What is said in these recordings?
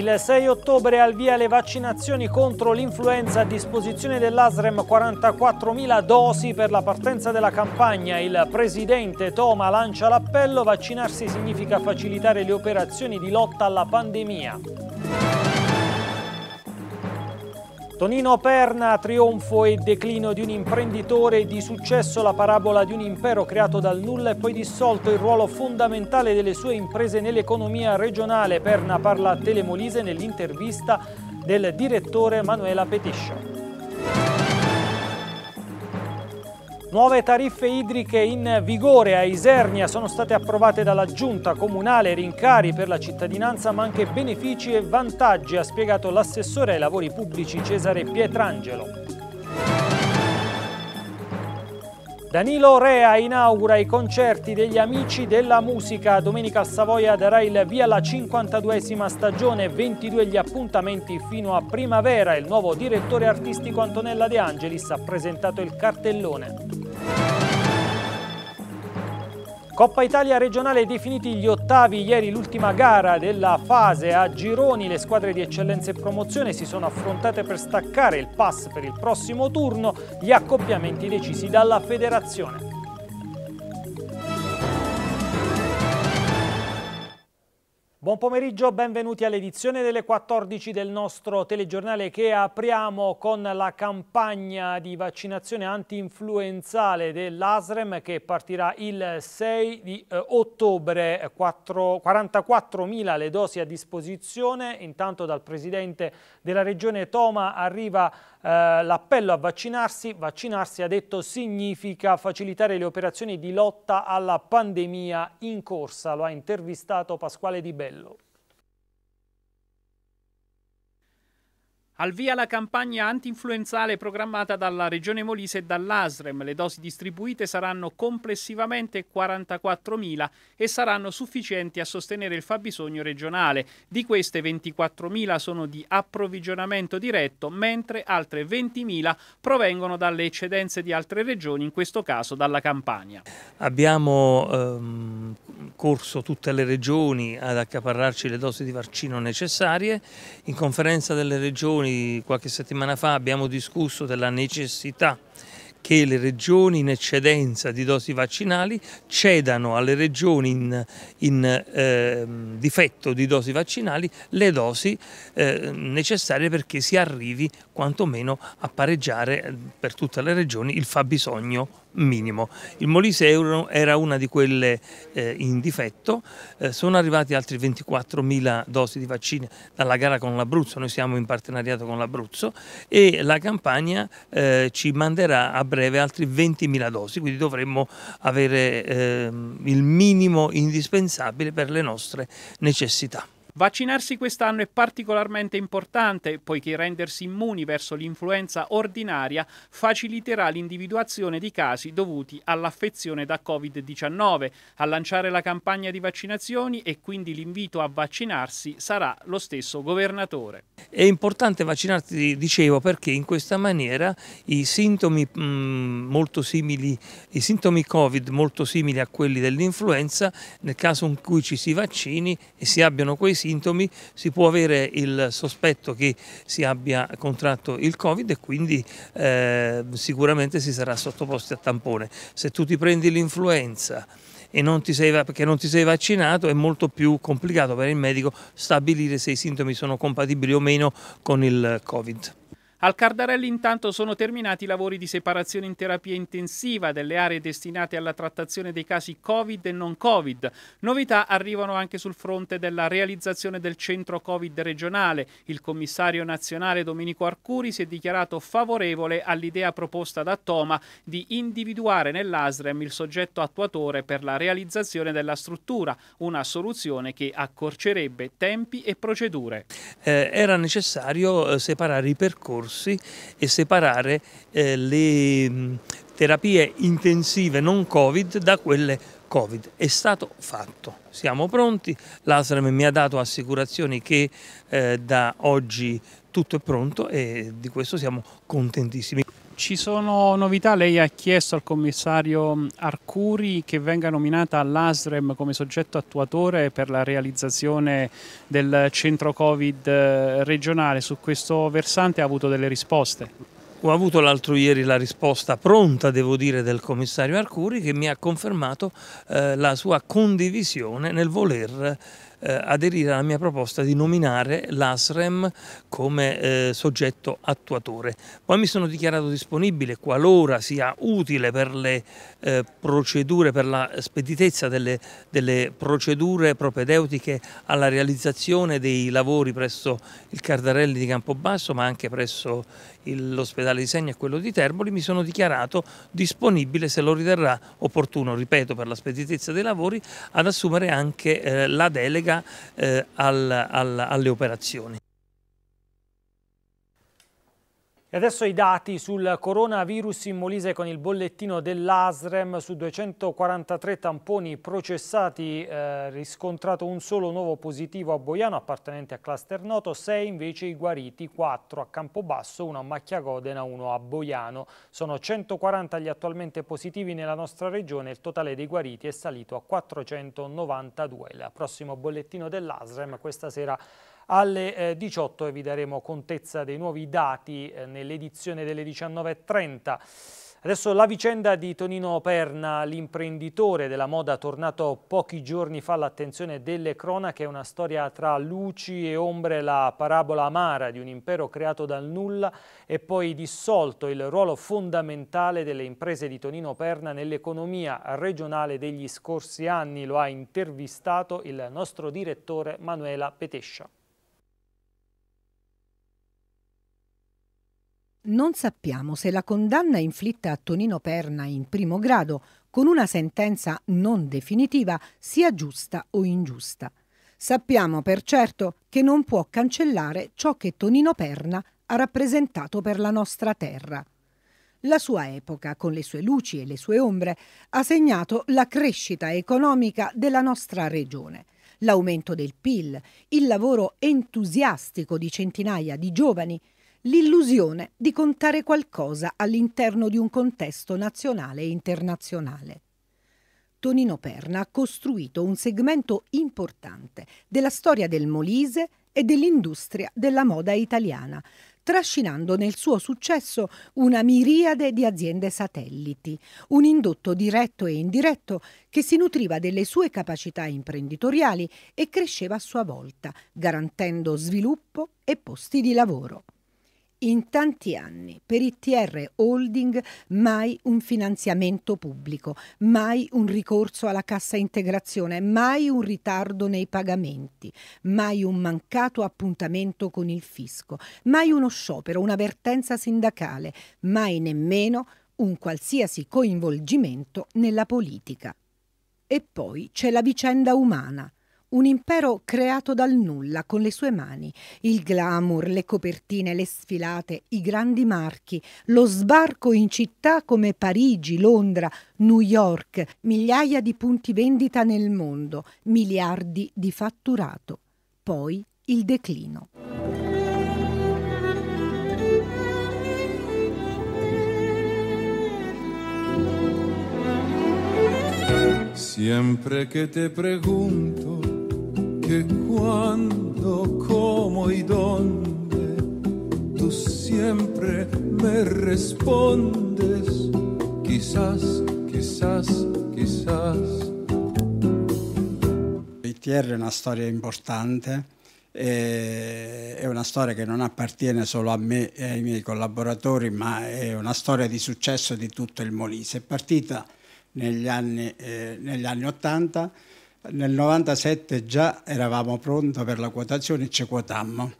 Il 6 ottobre al via le vaccinazioni contro l'influenza a disposizione dell'ASREM 44.000 dosi per la partenza della campagna. Il presidente Toma lancia l'appello vaccinarsi significa facilitare le operazioni di lotta alla pandemia. Tonino Perna, trionfo e declino di un imprenditore, di successo la parabola di un impero creato dal nulla e poi dissolto, il ruolo fondamentale delle sue imprese nell'economia regionale. Perna parla a Telemolise nell'intervista del direttore Manuela Petiscia. Nuove tariffe idriche in vigore a Isernia sono state approvate dalla Giunta Comunale, rincari per la cittadinanza ma anche benefici e vantaggi, ha spiegato l'assessore ai lavori pubblici Cesare Pietrangelo. Danilo Rea inaugura i concerti degli Amici della Musica. Domenica a Savoia darà il via alla 52esima stagione, 22 gli appuntamenti fino a primavera. Il nuovo direttore artistico Antonella De Angelis ha presentato il cartellone. Coppa Italia regionale definiti gli ottavi, ieri l'ultima gara della fase a gironi, le squadre di eccellenza e promozione si sono affrontate per staccare il pass per il prossimo turno, gli accoppiamenti decisi dalla federazione. Buon pomeriggio, benvenuti all'edizione delle 14 del nostro telegiornale che apriamo con la campagna di vaccinazione anti-influenzale dell'ASREM che partirà il 6 di eh, ottobre, 44.000 le dosi a disposizione, intanto dal presidente della regione Toma arriva eh, l'appello a vaccinarsi. Vaccinarsi, ha detto, significa facilitare le operazioni di lotta alla pandemia in corsa. Lo ha intervistato Pasquale Di Bello. Al via la campagna antinfluenzale programmata dalla Regione Molise e dall'ASREM. Le dosi distribuite saranno complessivamente 44.000 e saranno sufficienti a sostenere il fabbisogno regionale. Di queste 24.000 sono di approvvigionamento diretto, mentre altre 20.000 provengono dalle eccedenze di altre regioni, in questo caso dalla Campania. Abbiamo ehm, corso tutte le regioni ad accaparrarci le dosi di vaccino necessarie. In conferenza delle regioni noi qualche settimana fa abbiamo discusso della necessità che le regioni in eccedenza di dosi vaccinali cedano alle regioni in, in eh, difetto di dosi vaccinali le dosi eh, necessarie perché si arrivi quantomeno a pareggiare eh, per tutte le regioni il fabbisogno minimo. Il Molise era una di quelle eh, in difetto, eh, sono arrivati altri 24.000 dosi di vaccini dalla gara con l'Abruzzo, noi siamo in partenariato con l'Abruzzo e la campagna eh, ci manderà a breve altri 20.000 dosi, quindi dovremmo avere ehm, il minimo indispensabile per le nostre necessità. Vaccinarsi quest'anno è particolarmente importante poiché rendersi immuni verso l'influenza ordinaria faciliterà l'individuazione di casi dovuti all'affezione da Covid-19. A lanciare la campagna di vaccinazioni e quindi l'invito a vaccinarsi sarà lo stesso governatore. È importante vaccinarsi, dicevo, perché in questa maniera i sintomi, mh, mm, molto simili, i sintomi Covid molto simili a quelli dell'influenza, nel caso in cui ci si vaccini e si abbiano quei sintomi, sintomi si può avere il sospetto che si abbia contratto il Covid e quindi eh, sicuramente si sarà sottoposti a tampone. Se tu ti prendi l'influenza e non sei, perché non ti sei vaccinato è molto più complicato per il medico stabilire se i sintomi sono compatibili o meno con il Covid. Al Cardarelli intanto sono terminati i lavori di separazione in terapia intensiva delle aree destinate alla trattazione dei casi Covid e non Covid. Novità arrivano anche sul fronte della realizzazione del centro Covid regionale. Il commissario nazionale Domenico Arcuri si è dichiarato favorevole all'idea proposta da Toma di individuare nell'ASREM il soggetto attuatore per la realizzazione della struttura, una soluzione che accorcerebbe tempi e procedure. Eh, era necessario eh, separare i percorsi percorsi e separare eh, le mh, mm, terapie intensive non Covid da quelle Covid. È stato fatto, siamo pronti, l'ASRAM mi ha dato assicurazioni che eh, da oggi tutto è pronto e di questo siamo contentissimi ci sono novità, lei ha chiesto al commissario Arcuri che venga nominata l'ASREM come soggetto attuatore per la realizzazione del centro Covid eh, regionale, su questo versante ha avuto delle risposte? Ho avuto l'altro ieri la risposta pronta, devo dire, del commissario Arcuri che mi ha confermato eh, la sua condivisione nel voler eh, aderire alla mia proposta di nominare l'ASREM come eh, soggetto attuatore. Poi mi sono dichiarato disponibile qualora sia utile per le eh, procedure, per la speditezza delle, delle, procedure propedeutiche alla realizzazione dei lavori presso il Cardarelli di Campobasso ma anche presso l'ospedale di Segna e quello di Terboli, mi sono dichiarato disponibile, se lo riterrà opportuno, ripeto, per la speditezza dei lavori, ad assumere anche eh, la delega eh, al, al, alle operazioni. E adesso i dati sul coronavirus in Molise con il bollettino dell'ASREM su 243 tamponi processati, eh, riscontrato un solo nuovo positivo a Boiano appartenente a cluster noto, 6 invece i guariti, 4 a Campobasso, 1 a Macchiagodena, 1 a Boiano. Sono 140 gli attualmente positivi nella nostra regione, il totale dei guariti è salito a 492. Il prossimo bollettino dell'ASREM questa sera alle 18 eh, e vi daremo contezza dei nuovi dati eh, nell'edizione delle 19.30. Adesso la vicenda di Tonino Perna, l'imprenditore della moda tornato pochi giorni fa all'attenzione delle cronache, è una storia tra luci e ombre, la parabola amara di un impero creato dal nulla e poi dissolto, il ruolo fondamentale delle imprese di Tonino Perna nell'economia regionale degli scorsi anni, lo ha intervistato il nostro direttore Manuela Petescia. Non sappiamo se la condanna inflitta a Tonino Perna in primo grado, con una sentenza non definitiva, sia giusta o ingiusta. Sappiamo per certo che non può cancellare ciò che Tonino Perna ha rappresentato per la nostra terra. La sua epoca, con le sue luci e le sue ombre, ha segnato la crescita economica della nostra regione l'aumento del PIL, il lavoro entusiastico di centinaia di giovani, l'illusione di contare qualcosa all'interno di un contesto nazionale e internazionale. Tonino Perna ha costruito un segmento importante della storia del Molise e dell'industria della moda italiana, trascinando nel suo successo una miriade di aziende satelliti, un indotto diretto e indiretto che si nutriva delle sue capacità imprenditoriali e cresceva a sua volta, garantendo sviluppo e posti di lavoro in tanti anni per i TR Holding mai un finanziamento pubblico, mai un ricorso alla cassa integrazione, mai un ritardo nei pagamenti, mai un mancato appuntamento con il fisco, mai uno sciopero, una vertenza sindacale, mai nemmeno un qualsiasi coinvolgimento nella politica. E poi c'è la vicenda umana un impero creato dal nulla con le sue mani, il glamour, le copertine, le sfilate, i grandi marchi, lo sbarco in città come Parigi, Londra, New York, migliaia di punti vendita nel mondo, miliardi di fatturato. Poi il declino. Sempre che te pregunto che quando come e donde tú siempre me respondes, quizás, quizás, quizás. BTR è una storia importante è una storia che non appartiene solo a me e ai miei collaboratori, ma è una storia di successo di tutto il Molise. È partita negli anni, eh, negli anni 80 nel 97 già eravamo pronti per la quotazione e ci quotammo.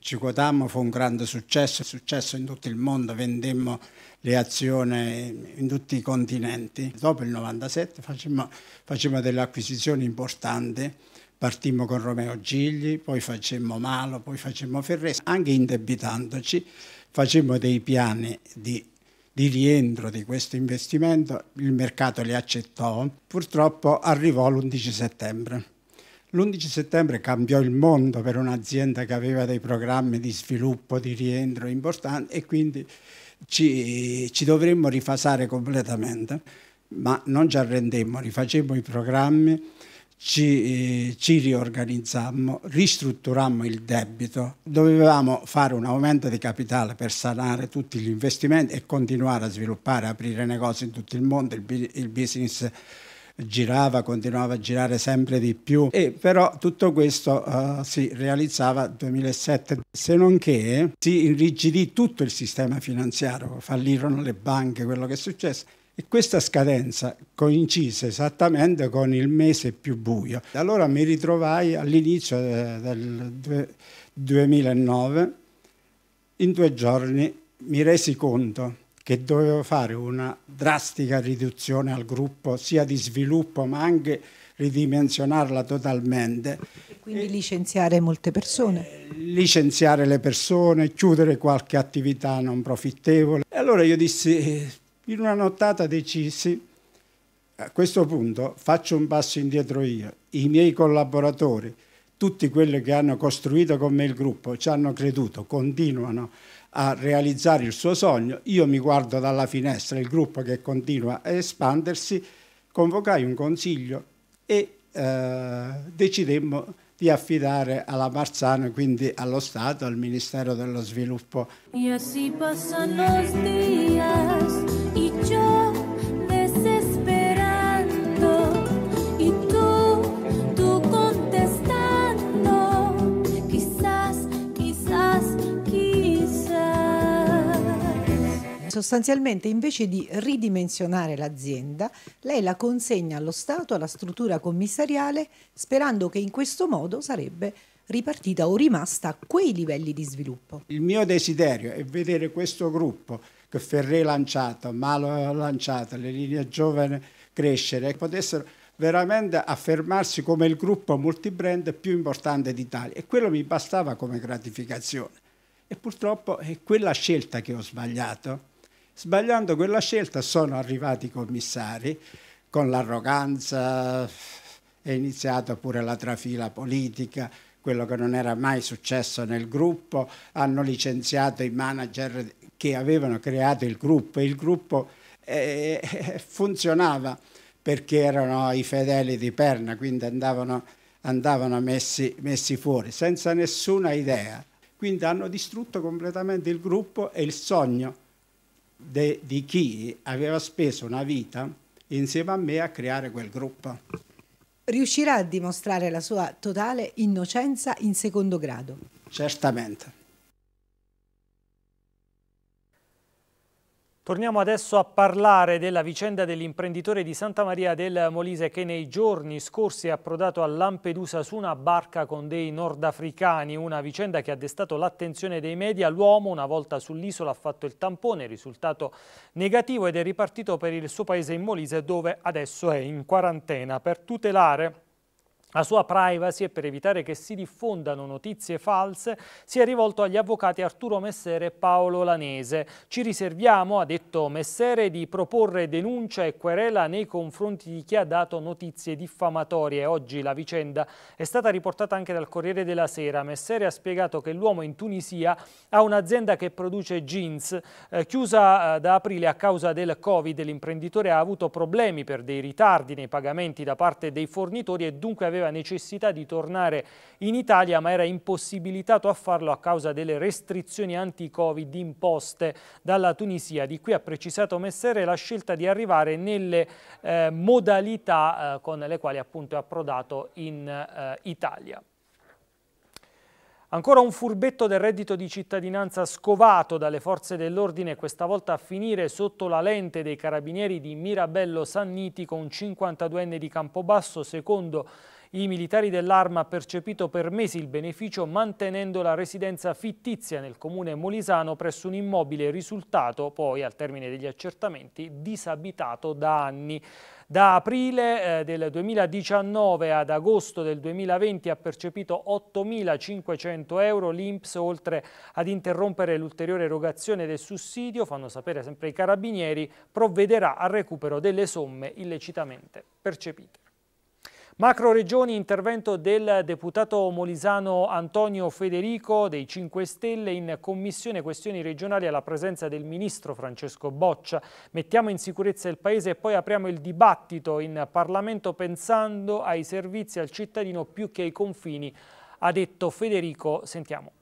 Ci quotammo, fu un grande successo, successo in tutto il mondo, vendemmo le azioni in tutti i continenti. Dopo il 97 facemmo, facemmo delle acquisizioni importanti, partimmo con Romeo Gigli, poi facemmo Malo, poi facemmo Ferrese, anche indebitandoci facemmo dei piani di di rientro di questo investimento, il mercato li accettò, purtroppo arrivò l'11 settembre. L'11 settembre cambiò il mondo per un'azienda che aveva dei programmi di sviluppo, di rientro importanti e quindi ci, ci dovremmo rifasare completamente, ma non ci arrendemmo, rifacemmo i programmi ci, eh, ci, riorganizzammo, ristrutturammo il debito, dovevamo fare un aumento di capitale per sanare tutti gli investimenti e continuare a sviluppare, aprire negozi in tutto il mondo, il, il business girava, continuava a girare sempre di più e però tutto questo uh, si realizzava nel 2007 se non che si irrigidì tutto il sistema finanziario, fallirono le banche, quello che è successo e questa scadenza coincise esattamente con il mese più buio. Allora mi ritrovai all'inizio eh, del 2009, in due giorni mi resi conto che dovevo fare una drastica riduzione al gruppo, sia di sviluppo ma anche ridimensionarla totalmente. E quindi e, licenziare molte persone? Eh, licenziare le persone, chiudere qualche attività non profittevole. E allora io dissi in una nottata decisi, a questo punto faccio un passo indietro io, i miei collaboratori, tutti quelli che hanno costruito con me il gruppo, ci hanno creduto, continuano a realizzare il suo sogno, io mi guardo dalla finestra, il gruppo che continua a espandersi, convocai un consiglio e eh, decidemmo di affidare alla Marzano, quindi allo Stato, al Ministero dello Sviluppo. Y si passano i días. sostanzialmente invece di ridimensionare l'azienda, lei la consegna allo Stato, alla struttura commissariale, sperando che in questo modo sarebbe ripartita o rimasta a quei livelli di sviluppo. Il mio desiderio è vedere questo gruppo che Ferré lanciato, Malo lanciato, le linee giovani crescere, che potessero veramente affermarsi come il gruppo multibrand più importante d'Italia e quello mi bastava come gratificazione. E purtroppo è quella scelta che ho sbagliato Sbagliando quella scelta sono arrivati i commissari con l'arroganza, è iniziata pure la trafila politica, quello che non era mai successo nel gruppo, hanno licenziato i manager che avevano creato il gruppo e il gruppo eh, eh, funzionava perché erano i fedeli di Perna, quindi andavano, andavano messi, messi fuori senza nessuna idea. Quindi hanno distrutto completamente il gruppo e il sogno de, di chi aveva speso una vita insieme a me a creare quel gruppo. Riuscirà a dimostrare la sua totale innocenza in secondo grado? Certamente. Torniamo adesso a parlare della vicenda dell'imprenditore di Santa Maria del Molise che nei giorni scorsi è approdato a Lampedusa su una barca con dei nordafricani, una vicenda che ha destato l'attenzione dei media. L'uomo una volta sull'isola ha fatto il tampone, risultato negativo ed è ripartito per il suo paese in Molise dove adesso è in quarantena per tutelare la sua privacy e per evitare che si diffondano notizie false si è rivolto agli avvocati Arturo Messere e Paolo Lanese. Ci riserviamo, ha detto Messere, di proporre denuncia e querela nei confronti di chi ha dato notizie diffamatorie. Oggi la vicenda è stata riportata anche dal Corriere della Sera. Messere ha spiegato che l'uomo in Tunisia ha un'azienda che produce jeans. Eh, chiusa eh, da aprile a causa del Covid, l'imprenditore ha avuto problemi per dei ritardi nei pagamenti da parte dei fornitori e dunque aveva aveva necessità di tornare in Italia ma era impossibilitato a farlo a causa delle restrizioni anti-Covid imposte dalla Tunisia. Di qui ha precisato Messere la scelta di arrivare nelle eh, modalità eh, con le quali appunto è approdato in eh, Italia. Ancora un furbetto del reddito di cittadinanza scovato dalle forze dell'ordine, questa volta a finire sotto la lente dei carabinieri di Mirabello Sanniti con un 52enne di Campobasso, secondo i militari dell'Arma hanno percepito per mesi il beneficio mantenendo la residenza fittizia nel comune molisano presso un immobile risultato poi al termine degli accertamenti disabitato da anni. Da aprile eh, del 2019 ad agosto del 2020 ha percepito 8.500 euro l'INPS oltre ad interrompere l'ulteriore erogazione del sussidio, fanno sapere sempre i carabinieri, provvederà al recupero delle somme illecitamente percepite. Macro Regioni, intervento del deputato molisano Antonio Federico dei 5 Stelle in Commissione Questioni Regionali alla presenza del Ministro Francesco Boccia. Mettiamo in sicurezza il Paese e poi apriamo il dibattito in Parlamento pensando ai servizi al cittadino più che ai confini, ha detto Federico. Sentiamo.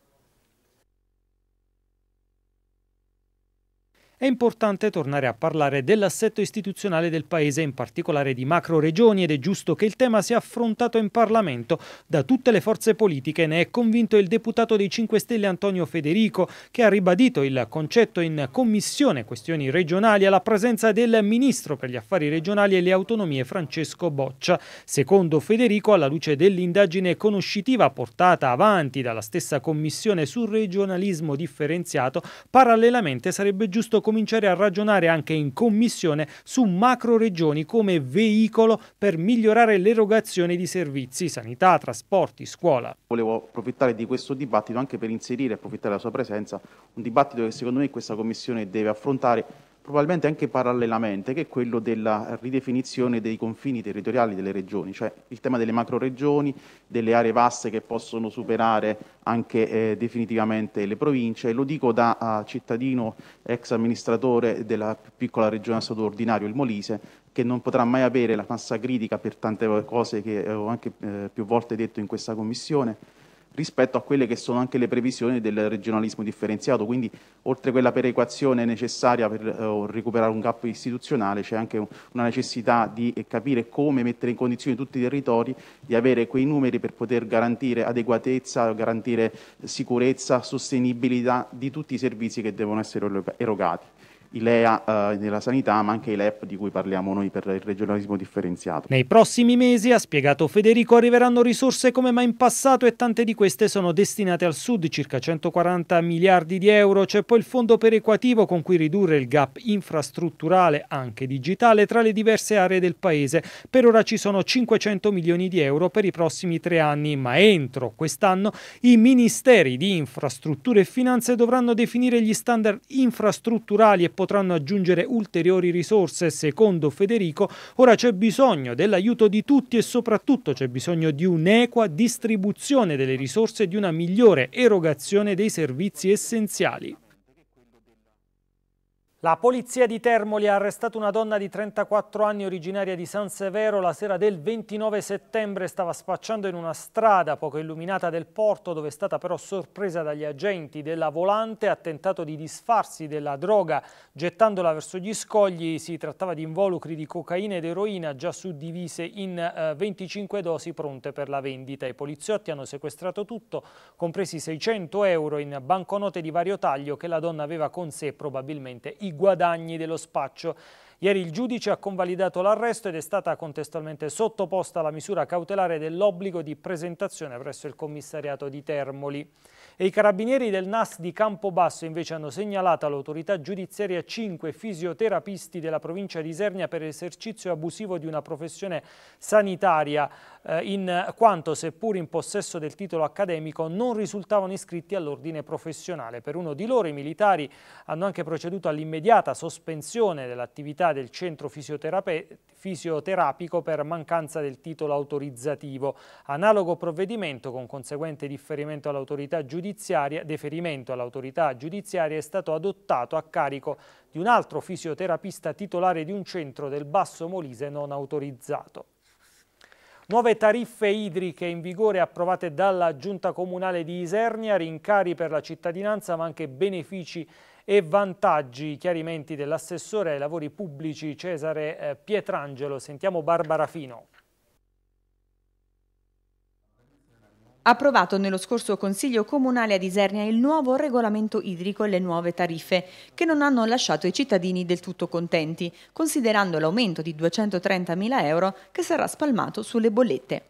è importante tornare a parlare dell'assetto istituzionale del Paese, in particolare di macro regioni, ed è giusto che il tema sia affrontato in Parlamento da tutte le forze politiche. Ne è convinto il deputato dei 5 Stelle Antonio Federico, che ha ribadito il concetto in Commissione Questioni Regionali alla presenza del Ministro per gli Affari Regionali e le Autonomie Francesco Boccia. Secondo Federico, alla luce dell'indagine conoscitiva portata avanti dalla stessa Commissione sul regionalismo differenziato, parallelamente sarebbe giusto cominciare a ragionare anche in Commissione su macro regioni come veicolo per migliorare l'erogazione di servizi, sanità, trasporti, scuola. Volevo approfittare di questo dibattito anche per inserire, approfittare della sua presenza, un dibattito che secondo me questa Commissione deve affrontare probabilmente anche parallelamente, che è quello della ridefinizione dei confini territoriali delle regioni, cioè il tema delle macroregioni, delle aree vaste che possono superare anche eh, definitivamente le province. Lo dico da uh, cittadino ex amministratore della piccola regione a statuto ordinario, il Molise, che non potrà mai avere la massa critica per tante cose che eh, ho anche eh, più volte detto in questa commissione rispetto a quelle che sono anche le previsioni del regionalismo differenziato, quindi oltre a quella perequazione necessaria per eh, recuperare un gap istituzionale c'è anche una necessità di eh, capire come mettere in condizione tutti i territori di avere quei numeri per poter garantire adeguatezza, garantire sicurezza, sostenibilità di tutti i servizi che devono essere erogati i LEA eh, della sanità, ma anche i LEP di cui parliamo noi per il regionalismo differenziato. Nei prossimi mesi, ha spiegato Federico, arriveranno risorse come mai in passato e tante di queste sono destinate al sud, circa 140 miliardi di euro. C'è poi il fondo perequativo con cui ridurre il gap infrastrutturale, anche digitale, tra le diverse aree del paese. Per ora ci sono 500 milioni di euro per i prossimi tre anni, ma entro quest'anno i ministeri di infrastrutture e finanze dovranno definire gli standard infrastrutturali e potenziali potranno aggiungere ulteriori risorse. Secondo Federico, ora c'è bisogno dell'aiuto di tutti e soprattutto c'è bisogno di un'equa distribuzione delle risorse e di una migliore erogazione dei servizi essenziali. La polizia di Termoli ha arrestato una donna di 34 anni originaria di San Severo la sera del 29 settembre. Stava spacciando in una strada poco illuminata del porto dove è stata però sorpresa dagli agenti della volante. Ha tentato di disfarsi della droga gettandola verso gli scogli. Si trattava di involucri di cocaina ed eroina già suddivise in eh, 25 dosi pronte per la vendita. I poliziotti hanno sequestrato tutto, compresi 600 euro in banconote di vario taglio che la donna aveva con sé probabilmente i guadagni dello spaccio. Ieri il giudice ha convalidato l'arresto ed è stata contestualmente sottoposta alla misura cautelare dell'obbligo di presentazione presso il commissariato di Termoli. E I carabinieri del NAS di Campobasso invece hanno segnalato all'autorità giudiziaria cinque fisioterapisti della provincia di Isernia per esercizio abusivo di una professione sanitaria, eh, in quanto seppur in possesso del titolo accademico non risultavano iscritti all'ordine professionale. Per uno di loro i militari hanno anche proceduto all'immediata sospensione dell'attività del centro fisioterapico per mancanza del titolo autorizzativo. Analogo provvedimento con conseguente differimento all'autorità giudiziaria, deferimento all'autorità giudiziaria è stato adottato a carico di un altro fisioterapista titolare di un centro del Basso Molise non autorizzato. Nuove tariffe idriche in vigore approvate dalla Giunta Comunale di Isernia, rincari per la cittadinanza ma anche benefici e vantaggi, chiarimenti dell'assessore ai lavori pubblici Cesare eh, Pietrangelo. Sentiamo Barbara Fino. Approvato nello scorso Consiglio Comunale a Isernia il nuovo regolamento idrico e le nuove tariffe, che non hanno lasciato i cittadini del tutto contenti, considerando l'aumento di 230.000 euro che sarà spalmato sulle bollette.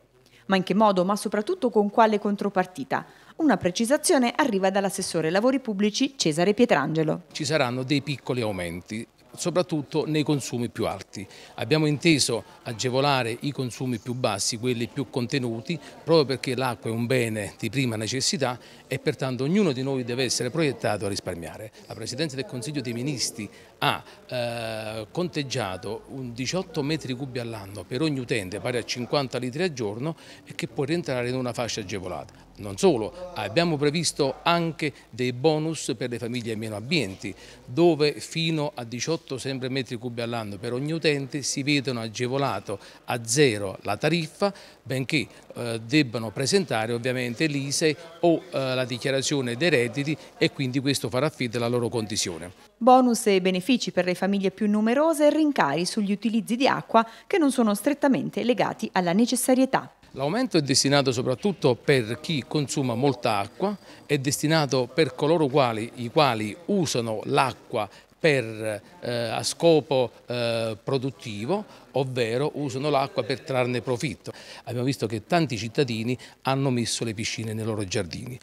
Ma in che modo, ma soprattutto con quale contropartita? Una precisazione arriva dall'assessore lavori pubblici Cesare Pietrangelo. Ci saranno dei piccoli aumenti soprattutto nei consumi più alti. Abbiamo inteso agevolare i consumi più bassi, quelli più contenuti, proprio perché l'acqua è un bene di prima necessità e pertanto ognuno di noi deve essere proiettato a risparmiare. La Presidenza del Consiglio dei Ministri ha eh, conteggiato 18 metri cubi all'anno per ogni utente pari a 50 litri al giorno e che può rientrare in una fascia agevolata. Non solo, abbiamo previsto anche dei bonus per le famiglie meno abbienti, dove fino a 18 sempre metri cubi all'anno per ogni utente si vedono agevolato a zero la tariffa, benché eh, debbano presentare ovviamente l'ISE o eh, la dichiarazione dei redditi e quindi questo farà affidare alla loro condizione bonus e benefici per le famiglie più numerose e rincari sugli utilizzi di acqua che non sono strettamente legati alla necessarietà. L'aumento è destinato soprattutto per chi consuma molta acqua, è destinato per coloro quali, i quali usano l'acqua per, eh, a scopo eh, produttivo, ovvero usano l'acqua per trarne profitto. Abbiamo visto che tanti cittadini hanno messo le piscine nei loro giardini.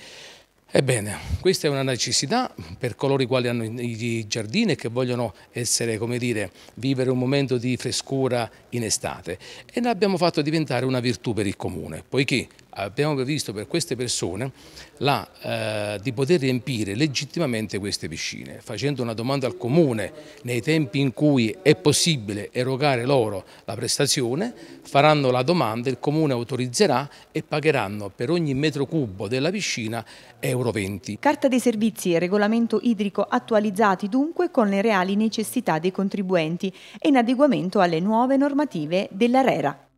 Ebbene, questa è una necessità per coloro i quali hanno i giardini e che vogliono essere, dire, vivere un momento di frescura in estate e ne abbiamo fatto diventare una virtù per il comune, poiché abbiamo previsto per queste persone la, eh, di poter riempire legittimamente queste piscine, facendo una domanda al Comune nei tempi in cui è possibile erogare loro la prestazione, faranno la domanda, il Comune autorizzerà e pagheranno per ogni metro cubo della piscina Euro 20. Carta dei servizi e regolamento idrico attualizzati dunque con le reali necessità dei contribuenti e in adeguamento alle nuove normative dell'ARERA.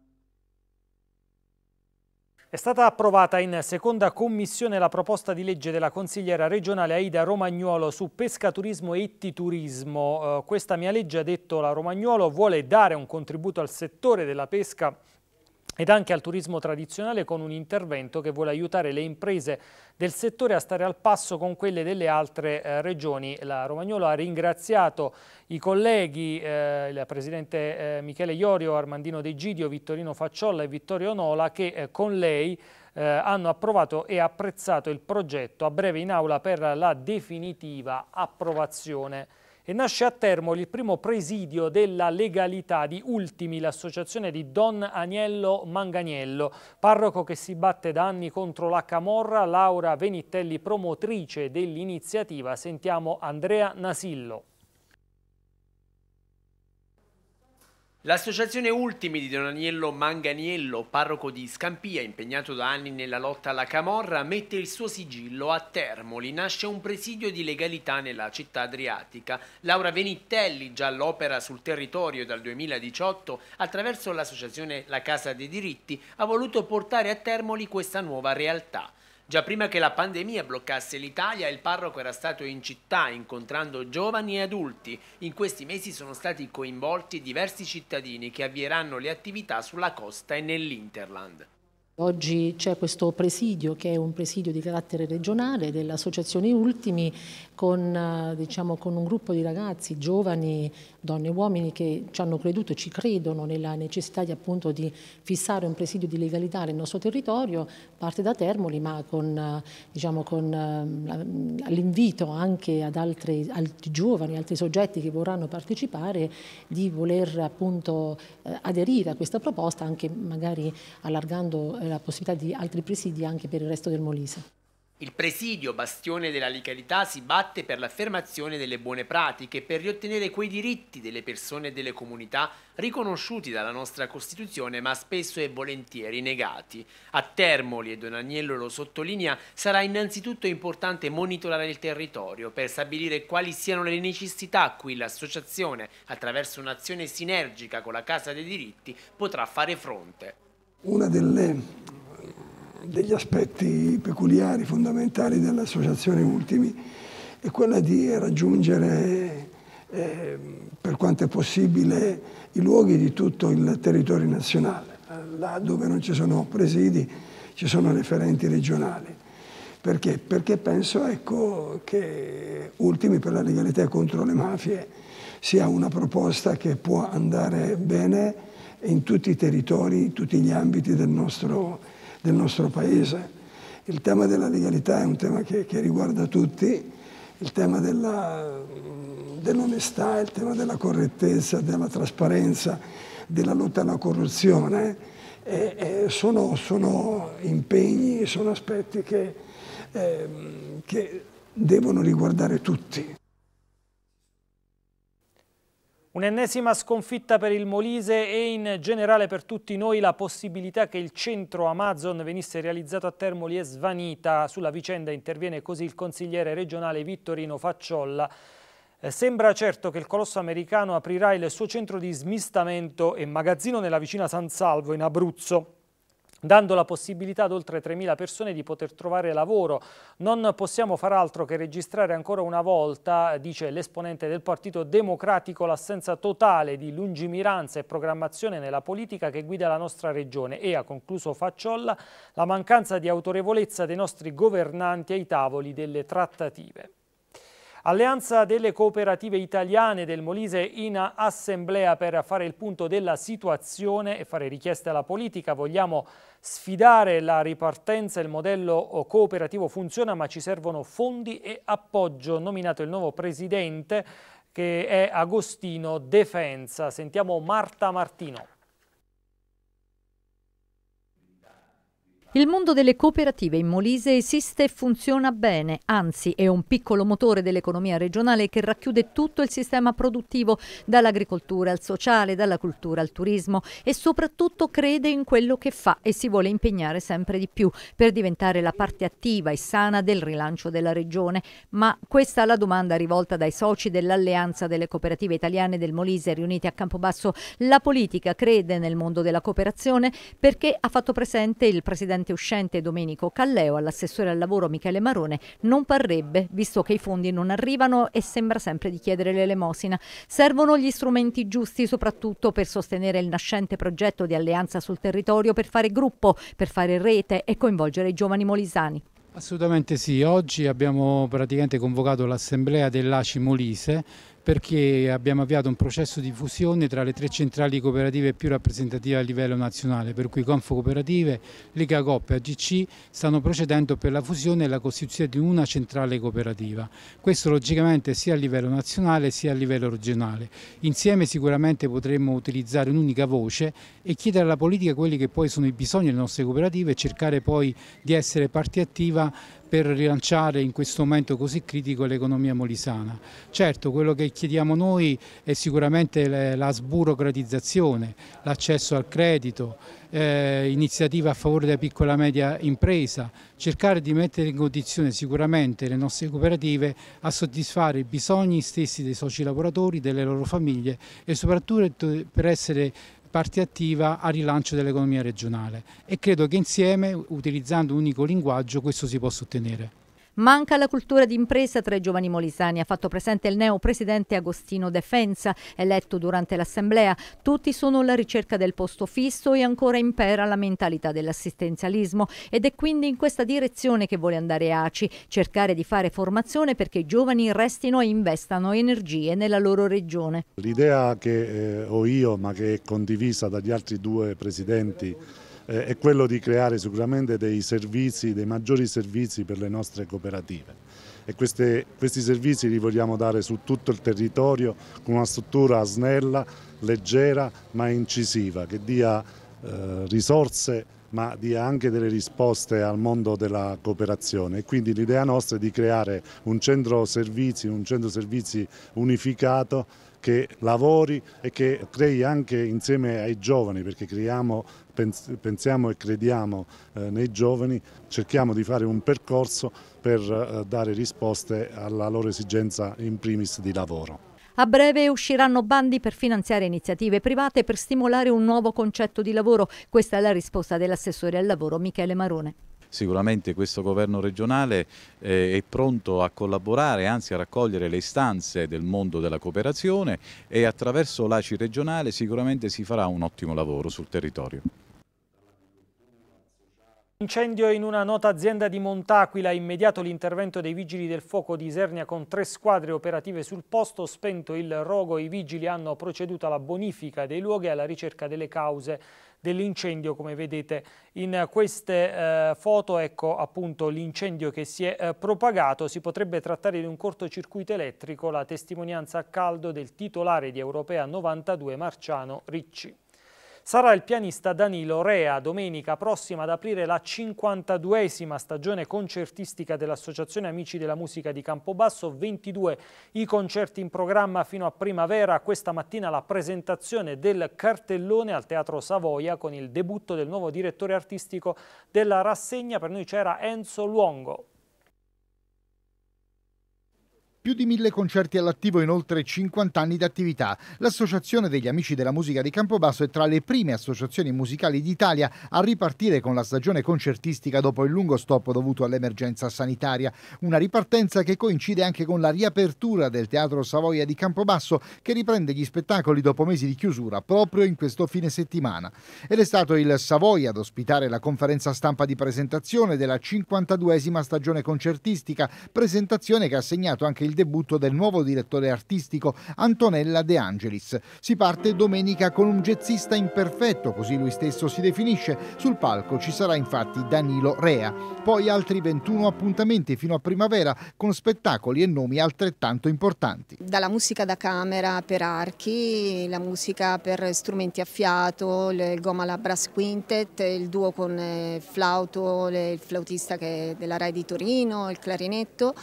È stata approvata in seconda commissione la proposta di legge della consigliera regionale Aida Romagnuolo su pescaturismo e ittiturismo. Eh, questa mia legge, ha detto la Romagnuolo, vuole dare un contributo al settore della pesca ed anche al turismo tradizionale con un intervento che vuole aiutare le imprese del settore a stare al passo con quelle delle altre eh, regioni. La Romagnolo ha ringraziato i colleghi, eh, il presidente eh, Michele Iorio, Armandino De Gidio, Vittorino Facciolla e Vittorio Nola che eh, con lei eh, hanno approvato e apprezzato il progetto a breve in aula per la definitiva approvazione e nasce a Termoli il primo presidio della legalità di Ultimi, l'associazione di Don Agnello Manganiello, parroco che si batte da anni contro la Camorra, Laura Venitelli promotrice dell'iniziativa, sentiamo Andrea Nasillo. L'associazione Ultimi di Don Agnello Manganiello, parroco di Scampia, impegnato da anni nella lotta alla camorra, mette il suo sigillo a Termoli. Nasce un presidio di legalità nella città adriatica. Laura Venitelli, già all'opera sul territorio dal 2018, attraverso l'associazione La Casa dei Diritti, ha voluto portare a Termoli questa nuova realtà. Già prima che la pandemia bloccasse l'Italia, il parroco era stato in città incontrando giovani e adulti. In questi mesi sono stati coinvolti diversi cittadini che avvieranno le attività sulla costa e nell'Interland. Oggi c'è questo presidio che è un presidio di carattere regionale dell'Associazione Ultimi con, eh, diciamo, con, un gruppo di ragazzi, giovani, donne e uomini che ci hanno creduto, ci credono nella necessità di, appunto, di fissare un presidio di legalità nel nostro territorio, parte da Termoli ma con, eh, diciamo, con ehm, l'invito anche ad altri, altri, giovani, altri soggetti che vorranno partecipare di voler appunto, eh, aderire a questa proposta anche magari allargando la possibilità di altri presidi anche per il resto del Molise. Il presidio, bastione della legalità, si batte per l'affermazione delle buone pratiche, per riottenere quei diritti delle persone e delle comunità riconosciuti dalla nostra Costituzione ma spesso e volentieri negati. A Termoli, e Don Agnello lo sottolinea, sarà innanzitutto importante monitorare il territorio per stabilire quali siano le necessità a cui l'associazione, attraverso un'azione sinergica con la Casa dei diritti, potrà fare fronte. Una delle degli aspetti peculiari, fondamentali dell'associazione Ultimi è quella di raggiungere eh, per quanto è possibile i luoghi di tutto il territorio nazionale, là dove non ci sono presidi ci sono referenti regionali. Perché? Perché penso ecco, che Ultimi per la legalità contro le mafie sia una proposta che può andare bene in tutti i territori, in tutti gli ambiti del nostro territorio del nostro Paese. Il tema della legalità è un tema che, che riguarda tutti, il tema dell'onestà, il tema della correttezza, della trasparenza, della lotta alla corruzione. E, e sono, sono, impegni, sono aspetti che, eh, che devono riguardare tutti. Un'ennesima sconfitta per il Molise e in generale per tutti noi la possibilità che il centro Amazon venisse realizzato a Termoli è svanita. Sulla vicenda interviene così il consigliere regionale Vittorino Facciolla. Eh, sembra certo che il colosso americano aprirà il suo centro di smistamento e magazzino nella vicina San Salvo in Abruzzo dando la possibilità ad oltre 3.000 persone di poter trovare lavoro. Non possiamo far altro che registrare ancora una volta, dice l'esponente del Partito Democratico, l'assenza totale di lungimiranza e programmazione nella politica che guida la nostra regione e, ha concluso Facciolla, la mancanza di autorevolezza dei nostri governanti ai tavoli delle trattative. Alleanza delle cooperative italiane del Molise in assemblea per fare il punto della situazione e fare richieste alla politica. Vogliamo sfidare la ripartenza, il modello cooperativo funziona ma ci servono fondi e appoggio. Nominato il nuovo presidente che è Agostino Defensa. Sentiamo Marta Martino. Il mondo delle cooperative in Molise esiste e funziona bene, anzi è un piccolo motore dell'economia regionale che racchiude tutto il sistema produttivo, dall'agricoltura al sociale, dalla cultura al turismo e soprattutto crede in quello che fa e si vuole impegnare sempre di più per diventare la parte attiva e sana del rilancio della regione. Ma questa è la domanda rivolta dai soci dell'Alleanza delle Cooperative Italiane del Molise riuniti a Campobasso. La politica crede nel mondo della cooperazione perché ha fatto presente il Presidente presidente uscente Domenico Calleo all'assessore al lavoro Michele Marone non parrebbe, visto che i fondi non arrivano e sembra sempre di chiedere l'elemosina. Servono gli strumenti giusti soprattutto per sostenere il nascente progetto di alleanza sul territorio, per fare gruppo, per fare rete e coinvolgere i giovani molisani. Assolutamente sì, oggi abbiamo praticamente convocato l'assemblea dell'ACI Molise perché abbiamo avviato un processo di fusione tra le tre centrali cooperative più rappresentative a livello nazionale, per cui Confo Cooperative, Lega Coop e AGC stanno procedendo per la fusione e la costituzione di una centrale cooperativa. Questo logicamente sia a livello nazionale sia a livello regionale. Insieme sicuramente potremmo utilizzare un'unica voce e chiedere alla politica quelli che poi sono i bisogni delle nostre cooperative e cercare poi di essere parte attiva per rilanciare in questo momento così critico l'economia molisana. Certo, quello che chiediamo noi è sicuramente la sburocratizzazione, l'accesso al credito, eh, iniziative a favore della piccola e media impresa, cercare di mettere in condizione sicuramente le nostre cooperative a soddisfare i bisogni stessi dei soci lavoratori, delle loro famiglie e soprattutto per essere parte attiva al rilancio dell'economia regionale e credo che insieme, utilizzando un unico linguaggio, questo si possa ottenere. Manca la cultura d'impresa tra i giovani molisani, ha fatto presente il neo presidente Agostino Defensa, eletto durante l'assemblea. Tutti sono alla ricerca del posto fisso e ancora impera la mentalità dell'assistenzialismo ed è quindi in questa direzione che vuole andare ACI, cercare di fare formazione perché i giovani restino e investano energie nella loro regione. L'idea che eh, ho io, ma che è condivisa dagli altri due presidenti eh, è quello di creare sicuramente dei servizi, dei maggiori servizi per le nostre cooperative e queste, questi servizi li vogliamo dare su tutto il territorio con una struttura snella, leggera ma incisiva che dia eh, risorse ma dia anche delle risposte al mondo della cooperazione quindi l'idea nostra è di creare un centro servizi, un centro servizi unificato che lavori e che crei anche insieme ai giovani, perché creiamo, pensiamo e crediamo eh, nei giovani, cerchiamo di fare un percorso per eh, dare risposte alla loro esigenza in primis di lavoro. A breve usciranno bandi per finanziare iniziative private per stimolare un nuovo concetto di lavoro. Questa è la risposta dell'assessore al lavoro Michele Marone sicuramente questo governo regionale eh, è pronto a collaborare, anzi a raccogliere le istanze del mondo della cooperazione e attraverso l'ACI regionale sicuramente si farà un ottimo lavoro sul territorio. Incendio in una nota azienda di Montaquila, immediato l'intervento dei vigili del fuoco di Isernia con tre squadre operative sul posto, spento il rogo, i vigili hanno proceduto alla bonifica dei luoghi e alla ricerca delle cause dell'incendio come vedete in queste eh, foto ecco appunto l'incendio che si è eh, propagato si potrebbe trattare di un cortocircuito elettrico la testimonianza a caldo del titolare di Europea 92 Marciano Ricci Sarà il pianista Danilo Rea domenica prossima ad aprire la 52esima stagione concertistica dell'Associazione Amici della Musica di Campobasso, 22 i concerti in programma fino a primavera, questa mattina la presentazione del cartellone al Teatro Savoia con il debutto del nuovo direttore artistico della rassegna, per noi c'era Enzo Luongo più di mille concerti all'attivo in oltre 50 anni di attività. L'Associazione degli Amici della Musica di Campobasso è tra le prime associazioni musicali d'Italia a ripartire con la stagione concertistica dopo il lungo stop dovuto all'emergenza sanitaria. Una ripartenza che coincide anche con la riapertura del Teatro Savoia di Campobasso che riprende gli spettacoli dopo mesi di chiusura proprio in questo fine settimana. Ed è stato il Savoia ad ospitare la conferenza stampa di presentazione della 52esima stagione concertistica, presentazione che ha segnato anche il il debutto del nuovo direttore artistico Antonella De Angelis. Si parte domenica con un jazzista imperfetto, così lui stesso si definisce. Sul palco ci sarà infatti Danilo Rea, poi altri 21 appuntamenti fino a primavera con spettacoli e nomi altrettanto importanti. Dalla musica da camera per archi, la musica per strumenti a fiato, il Gomala Brass Quintet, il duo con il eh, flauto, il flautista della RAI di Torino, il clarinetto,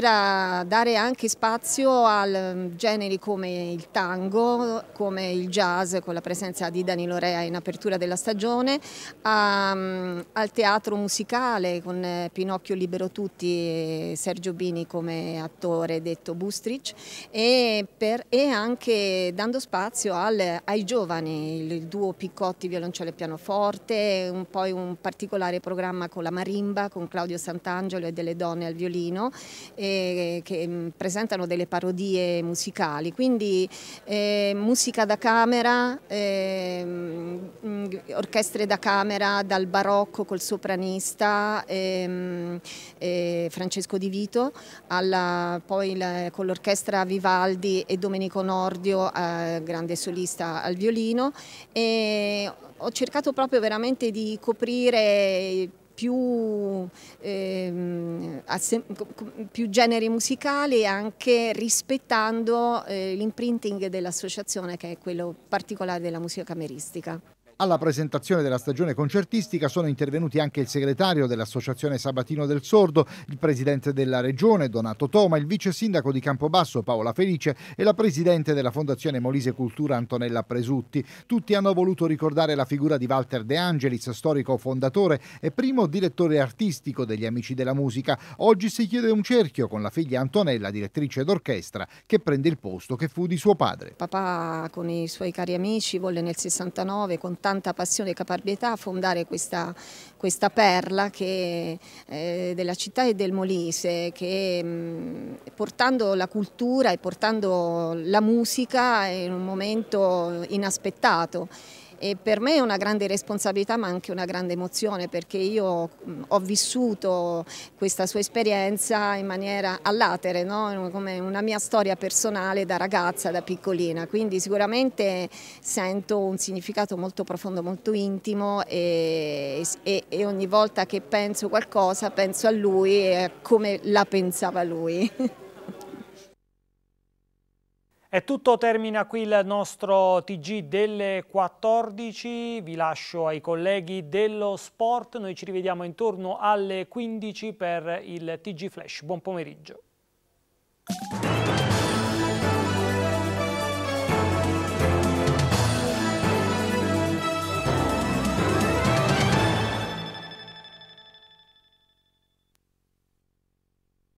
per eh, dare anche spazio a mm, generi come il tango, come il jazz con la presenza di Dani Lorea in apertura della stagione, a, mm, al teatro musicale con eh, Pinocchio Libero Tutti e Sergio Bini come attore detto Bustrich e, per, e anche dando spazio al, ai giovani, il, il duo Piccotti violoncello e pianoforte, un, poi un particolare programma con la marimba con Claudio Sant'Angelo e delle donne al violino e, eh, che mm, presentano delle parodie musicali, quindi eh, musica da camera, ehm, mm, orchestre da camera, dal barocco col sopranista ehm, eh, Francesco Di Vito, alla, poi la, con l'orchestra Vivaldi e Domenico Nordio, eh, grande solista al violino. E ho cercato proprio veramente di coprire più, ehm, più generi musicali anche rispettando eh, l'imprinting dell'associazione che è quello particolare della musica cameristica. Alla presentazione della stagione concertistica sono intervenuti anche il segretario dell'Associazione Sabatino del Sordo, il presidente della Regione Donato Toma, il vice sindaco di Campobasso Paola Felice e la presidente della Fondazione Molise Cultura Antonella Presutti. Tutti hanno voluto ricordare la figura di Walter De Angelis, storico fondatore e primo direttore artistico degli Amici della Musica. Oggi si chiede un cerchio con la figlia Antonella, direttrice d'orchestra, che prende il posto che fu di suo padre. Papà con i suoi cari amici volle nel 69 contare tanta passione e caparbietà a fondare questa, questa perla che, eh, della città e del Molise, che mh, mm, portando la cultura e portando la musica in un momento inaspettato. E per me è una grande responsabilità ma anche una grande emozione perché io ho vissuto questa sua esperienza in maniera all'atere, no? come una mia storia personale da ragazza, da piccolina, quindi sicuramente sento un significato molto profondo, molto intimo e, e, e ogni volta che penso qualcosa penso a lui e a come la pensava lui. È tutto, termina qui il nostro TG delle 14, vi lascio ai colleghi dello sport, noi ci rivediamo intorno alle 15 per il TG Flash. Buon pomeriggio.